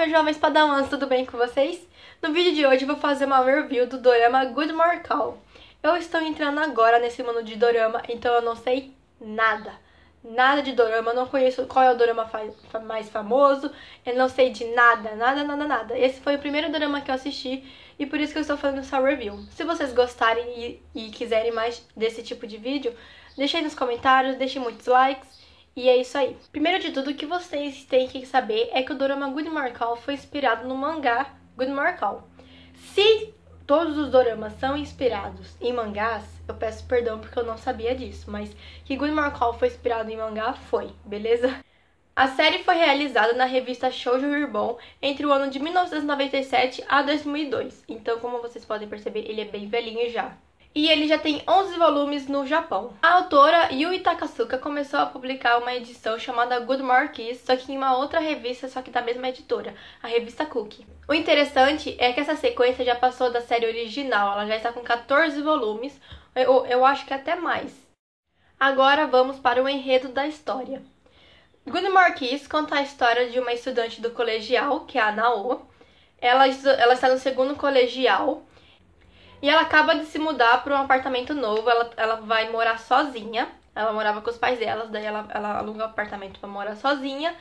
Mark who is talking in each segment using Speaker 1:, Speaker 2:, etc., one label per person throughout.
Speaker 1: meus jovens padamãs, tudo bem com vocês? No vídeo de hoje vou fazer uma review do dorama Good More Call. Eu estou entrando agora nesse mundo de dorama, então eu não sei nada. Nada de dorama, não conheço qual é o dorama mais famoso, eu não sei de nada, nada, nada, nada. Esse foi o primeiro dorama que eu assisti e por isso que eu estou fazendo essa review. Se vocês gostarem e, e quiserem mais desse tipo de vídeo, deixem nos comentários, deixem muitos likes e é isso aí. Primeiro de tudo, o que vocês têm que saber é que o dorama Good Morning Call foi inspirado no mangá Good Morning Call. Se todos os doramas são inspirados em mangás, eu peço perdão porque eu não sabia disso, mas que Good Morning Call foi inspirado em mangá foi, beleza? A série foi realizada na revista Shoujo Ribbon entre o ano de 1997 a 2002. Então, como vocês podem perceber, ele é bem velhinho já e ele já tem 11 volumes no Japão. A autora Yui Takasuka começou a publicar uma edição chamada Good More Kiss, só que em uma outra revista, só que da mesma editora, a revista Cookie. O interessante é que essa sequência já passou da série original, ela já está com 14 volumes, eu, eu acho que até mais. Agora vamos para o enredo da história. Good More Kiss conta a história de uma estudante do colegial, que é a Nao. Ela, ela está no segundo colegial e ela acaba de se mudar para um apartamento novo, ela, ela vai morar sozinha. Ela morava com os pais dela. daí ela, ela aluga um apartamento para morar sozinha.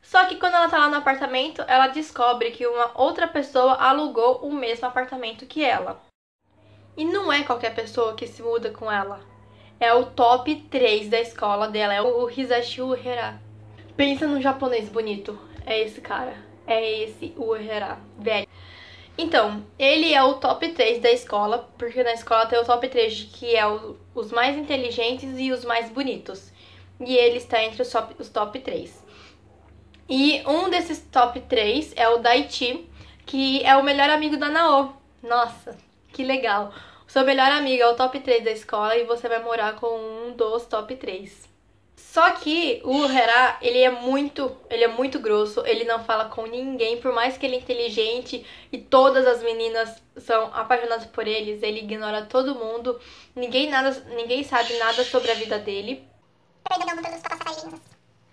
Speaker 1: Só que quando ela tá lá no apartamento, ela descobre que uma outra pessoa alugou o mesmo apartamento que ela. E não é qualquer pessoa que se muda com ela. É o top 3 da escola dela, é o Hisashi Uehara. Pensa num japonês bonito. É esse cara. É esse Uehara, velho. Então, ele é o top 3 da escola, porque na escola tem o top 3 que é o, os mais inteligentes e os mais bonitos. E ele está entre os top, os top 3. E um desses top 3 é o Daichi, que é o melhor amigo da Nao. Nossa, que legal! Seu melhor amigo é o top 3 da escola e você vai morar com um dos top 3. Só que o Herá, ele é muito, ele é muito grosso, ele não fala com ninguém, por mais que ele é inteligente e todas as meninas são apaixonadas por eles, ele ignora todo mundo, ninguém nada, ninguém sabe nada sobre a vida dele.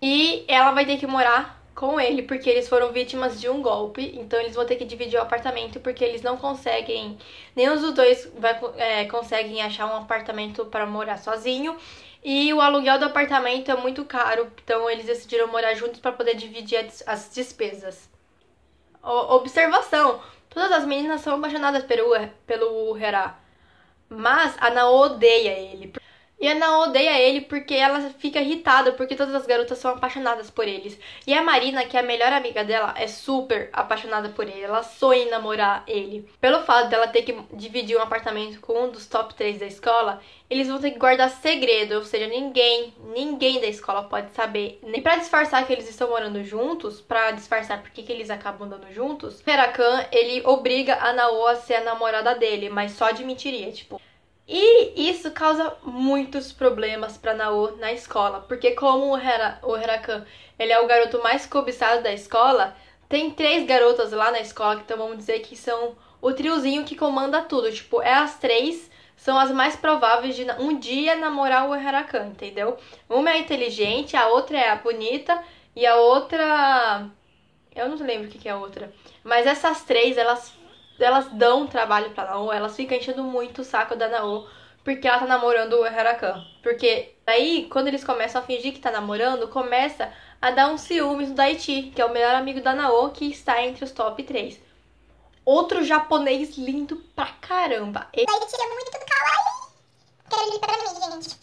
Speaker 1: E ela vai ter que morar com ele porque eles foram vítimas de um golpe, então eles vão ter que dividir o apartamento porque eles não conseguem, nem os dois vai, é, conseguem achar um apartamento para morar sozinho e o aluguel do apartamento é muito caro, então eles decidiram morar juntos para poder dividir as despesas. O observação: todas as meninas são apaixonadas pelo, pelo Herá, mas a Ana odeia ele. E a Nao odeia ele porque ela fica irritada, porque todas as garotas são apaixonadas por eles. E a Marina, que é a melhor amiga dela, é super apaixonada por ele. Ela sonha em namorar ele. Pelo fato dela ter que dividir um apartamento com um dos top 3 da escola, eles vão ter que guardar segredo, ou seja, ninguém, ninguém da escola pode saber. Nem para disfarçar que eles estão morando juntos, para disfarçar porque que eles acabam andando juntos, Herakan, ele obriga a Nao a ser a namorada dele, mas só admitiria, tipo, e isso causa muitos problemas para Naô na escola, porque como o, Hera, o Herakan ele é o garoto mais cobiçado da escola, tem três garotas lá na escola que então vamos dizer que são o triozinho que comanda tudo. Tipo, é as três são as mais prováveis de um dia namorar o Herakan, entendeu? Uma é a inteligente, a outra é a bonita e a outra. Eu não lembro o que, que é a outra. Mas essas três, elas elas dão trabalho pra Naô, elas ficam enchendo muito o saco da Naô porque ela tá namorando o Harakan. Porque aí, quando eles começam a fingir que tá namorando, começa a dar um ciúmes no Daiti, que é o melhor amigo da Naô, que está entre os top 3. Outro japonês lindo pra caramba. E... O Daiti é muito kawaii. Quero ele pra mim, gente.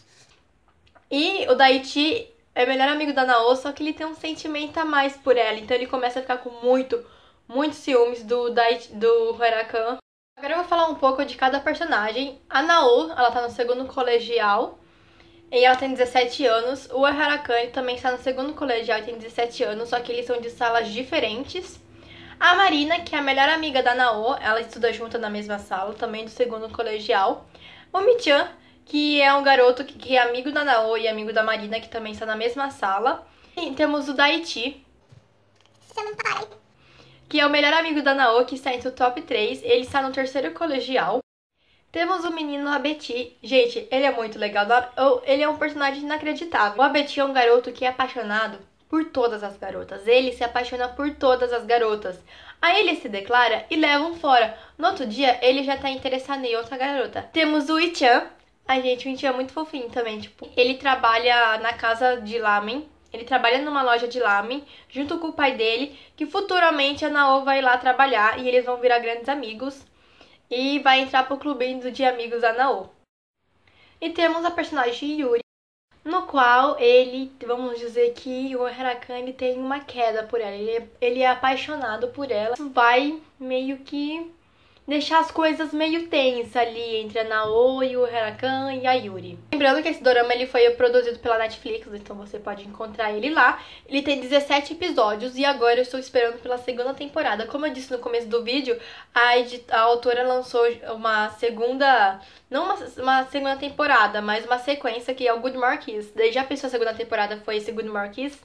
Speaker 1: E o Daiti é melhor amigo da Naô, só que ele tem um sentimento a mais por ela. Então ele começa a ficar com muito muitos ciúmes do, do Huracan. Agora eu vou falar um pouco de cada personagem. A Naô, ela tá no segundo colegial e ela tem 17 anos. O Harakan também está no segundo colegial e tem 17 anos, só que eles são de salas diferentes. A Marina, que é a melhor amiga da Naô, ela estuda junto na mesma sala, também do segundo colegial. O Michan, que é um garoto que, que é amigo da Naô e amigo da Marina, que também está na mesma sala. E temos o Daiti. Você que é o melhor amigo da Naoki, está entre o top 3, ele está no terceiro colegial. Temos o menino Abeti. Gente, ele é muito legal. Ele é um personagem inacreditável. O Abeti é um garoto que é apaixonado por todas as garotas. Ele se apaixona por todas as garotas. Aí ele se declara e levam fora. No outro dia, ele já está interessado em outra garota. Temos o Ichan. Ai, gente, o Ichan é muito fofinho também. Tipo, ele trabalha na casa de lamen ele trabalha numa loja de lame junto com o pai dele, que futuramente a Nao vai lá trabalhar e eles vão virar grandes amigos e vai entrar pro clubinho de amigos da Nao. E temos a personagem Yuri, no qual ele, vamos dizer que o Huracan tem uma queda por ela, ele é, ele é apaixonado por ela, vai meio que deixar as coisas meio tensa ali entre a Naoi, o Hanakan e a Yuri. Lembrando que esse dorama ele foi produzido pela Netflix, então você pode encontrar ele lá. Ele tem 17 episódios e agora eu estou esperando pela segunda temporada. Como eu disse no começo do vídeo, a, a autora lançou uma segunda, não uma, uma, segunda temporada, mas uma sequência que é o Good Marquis. Daí já pensou a segunda temporada foi esse Good Marquis?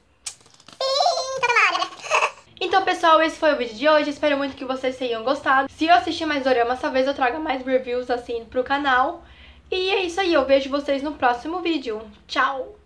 Speaker 1: Então, pessoal, esse foi o vídeo de hoje. Espero muito que vocês tenham gostado. Se eu assistir mais dorama, essa vez eu traga mais reviews assim pro canal. E é isso aí, eu vejo vocês no próximo vídeo. Tchau!